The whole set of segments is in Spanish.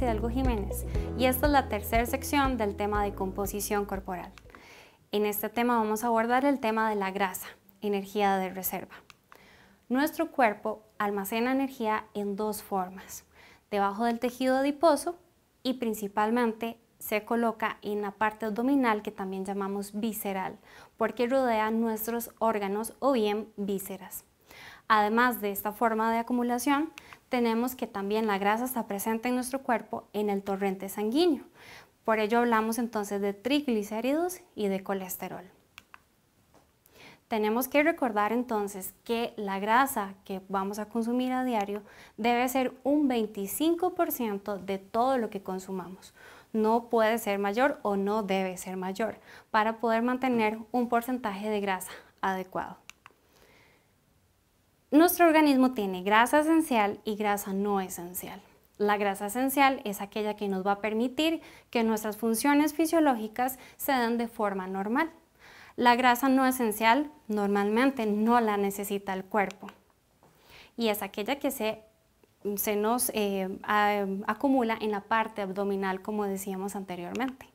Hidalgo Jiménez y esta es la tercera sección del tema de composición corporal. En este tema vamos a abordar el tema de la grasa, energía de reserva. Nuestro cuerpo almacena energía en dos formas, debajo del tejido adiposo y principalmente se coloca en la parte abdominal que también llamamos visceral, porque rodea nuestros órganos o bien vísceras. Además de esta forma de acumulación, tenemos que también la grasa está presente en nuestro cuerpo en el torrente sanguíneo. Por ello hablamos entonces de triglicéridos y de colesterol. Tenemos que recordar entonces que la grasa que vamos a consumir a diario debe ser un 25% de todo lo que consumamos. No puede ser mayor o no debe ser mayor para poder mantener un porcentaje de grasa adecuado. Nuestro organismo tiene grasa esencial y grasa no esencial. La grasa esencial es aquella que nos va a permitir que nuestras funciones fisiológicas se den de forma normal. La grasa no esencial normalmente no la necesita el cuerpo y es aquella que se, nos eh, acumula en la parte abdominal, como decíamos anteriormente.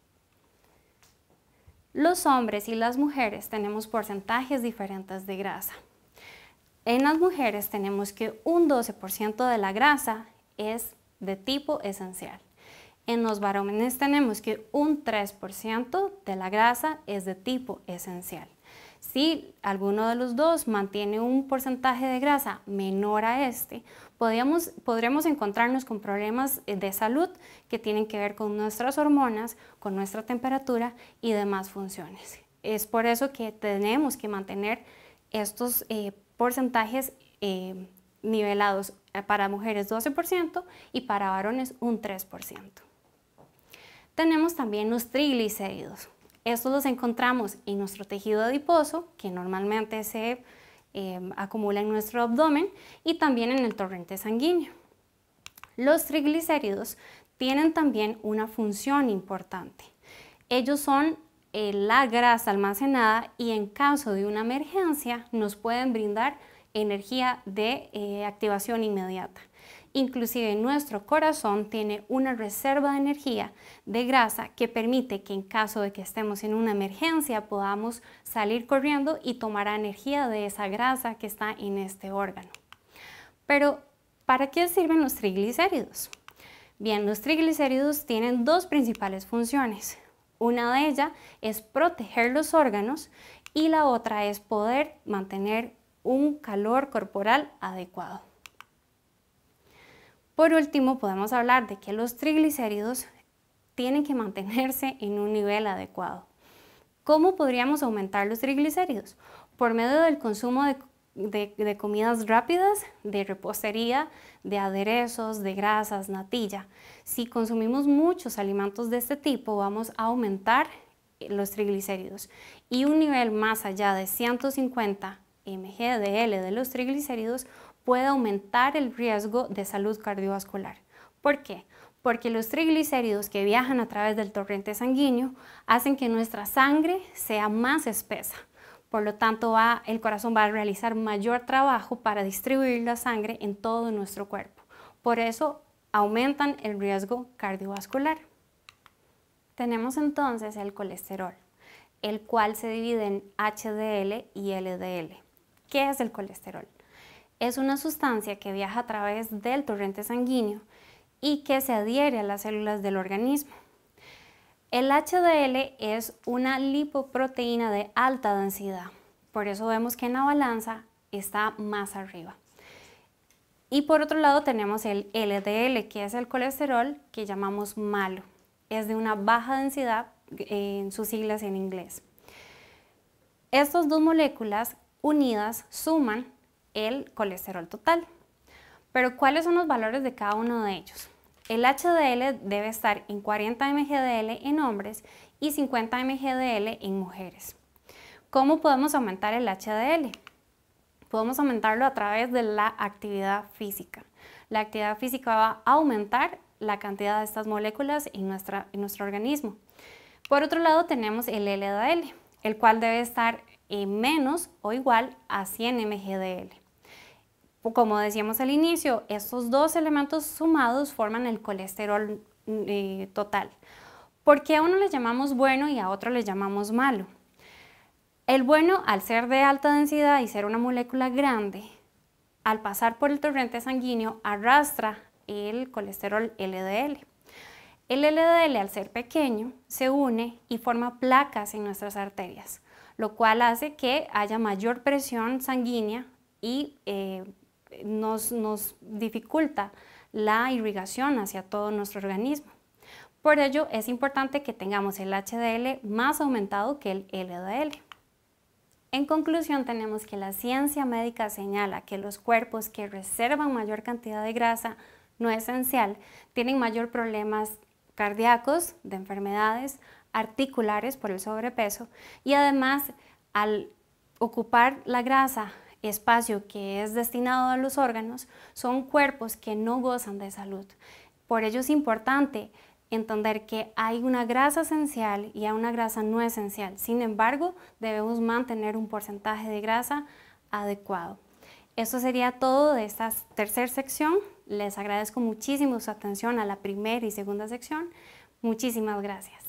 Los hombres y las mujeres tenemos porcentajes diferentes de grasa. En las mujeres tenemos que un 12% de la grasa es de tipo esencial. En los varones tenemos que un 3% de la grasa es de tipo esencial. Si alguno de los dos mantiene un porcentaje de grasa menor a este, podríamos, podremos encontrarnos con problemas de salud que tienen que ver con nuestras hormonas, con nuestra temperatura y demás funciones. Es por eso que tenemos que mantener estos problemas eh, porcentajes eh, nivelados eh, para mujeres 12% y para varones un 3%. Tenemos también los triglicéridos. Estos los encontramos en nuestro tejido adiposo, que normalmente se eh, acumula en nuestro abdomen, y también en el torrente sanguíneo. Los triglicéridos tienen también una función importante. Ellos son eh, la grasa almacenada y en caso de una emergencia nos pueden brindar energía de eh, activación inmediata. Inclusive nuestro corazón tiene una reserva de energía de grasa que permite que en caso de que estemos en una emergencia podamos salir corriendo y tomar energía de esa grasa que está en este órgano. Pero, ¿para qué sirven los triglicéridos? Bien, los triglicéridos tienen dos principales funciones. Una de ellas es proteger los órganos y la otra es poder mantener un calor corporal adecuado. Por último, podemos hablar de que los triglicéridos tienen que mantenerse en un nivel adecuado. ¿Cómo podríamos aumentar los triglicéridos? Por medio del consumo de de, comidas rápidas, de repostería, de aderezos, de grasas, natilla. Si consumimos muchos alimentos de este tipo, vamos a aumentar los triglicéridos y un nivel más allá de 150 mg mgdl de los triglicéridos puede aumentar el riesgo de salud cardiovascular. ¿Por qué? Porque los triglicéridos que viajan a través del torrente sanguíneo hacen que nuestra sangre sea más espesa por lo tanto, el corazón va a realizar mayor trabajo para distribuir la sangre en todo nuestro cuerpo. Por eso aumentan el riesgo cardiovascular. Tenemos entonces el colesterol, el cual se divide en HDL y LDL. ¿Qué es el colesterol? Es una sustancia que viaja a través del torrente sanguíneo y que se adhiere a las células del organismo. El HDL es una lipoproteína de alta densidad, por eso vemos que en la balanza está más arriba. Y por otro lado tenemos el LDL, que es el colesterol que llamamos malo. Es de una baja densidad eh, en sus siglas en inglés. Estas dos moléculas unidas suman el colesterol total. Pero ¿cuáles son los valores de cada uno de ellos? El HDL debe estar en 40 mgdl en hombres y 50 mgdl en mujeres. ¿Cómo podemos aumentar el HDL? Podemos aumentarlo a través de la actividad física. La actividad física va a aumentar la cantidad de estas moléculas en, nuestro organismo. Por otro lado tenemos el LDL, el cual debe estar en menos o igual a 100 mgdl. Como decíamos al inicio, estos dos elementos sumados forman el colesterol mm, eh, total. ¿Por qué a uno le llamamos bueno y a otro le llamamos malo? El bueno, al ser de alta densidad y ser una molécula grande, al pasar por el torrente sanguíneo arrastra el colesterol LDL. El LDL al ser pequeño se une y forma placas en nuestras arterias, lo cual hace que haya mayor presión sanguínea y eh, nos, dificulta la irrigación hacia todo nuestro organismo. Por ello es importante que tengamos el HDL más aumentado que el LDL. En conclusión, tenemos que la ciencia médica señala que los cuerpos que reservan mayor cantidad de grasa no esencial tienen mayor problemas cardíacos, de enfermedades, articulares por el sobrepeso y además al ocupar la grasa espacio que es destinado a los órganos son cuerpos que no gozan de salud. Por ello es importante entender que hay una grasa esencial y hay una grasa no esencial. Sin embargo, debemos mantener un porcentaje de grasa adecuado. Eso sería todo de esta tercera sección. Les agradezco muchísimo su atención a la primera y segunda sección. Muchísimas gracias.